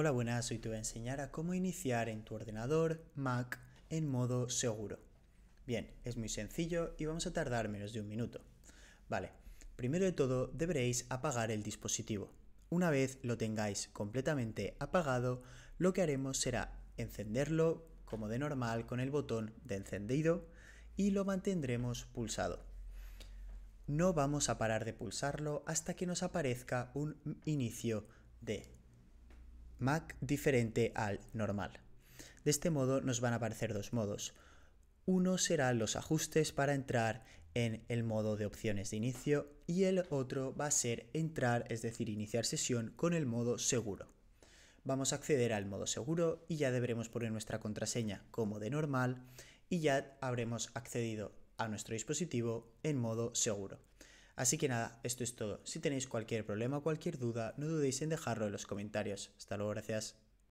Hola buenas, hoy te voy a enseñar a cómo iniciar en tu ordenador Mac en modo seguro. Bien, es muy sencillo y vamos a tardar menos de un minuto. Vale, primero de todo deberéis apagar el dispositivo. Una vez lo tengáis completamente apagado, lo que haremos será encenderlo como de normal con el botón de encendido y lo mantendremos pulsado. No vamos a parar de pulsarlo hasta que nos aparezca un inicio de Mac diferente al normal. De este modo nos van a aparecer dos modos. Uno será los ajustes para entrar en el modo de opciones de inicio y el otro va a ser entrar, es decir, iniciar sesión con el modo seguro. Vamos a acceder al modo seguro y ya deberemos poner nuestra contraseña como de normal y ya habremos accedido a nuestro dispositivo en modo seguro. Así que nada, esto es todo. Si tenéis cualquier problema o cualquier duda, no dudéis en dejarlo en los comentarios. Hasta luego, gracias.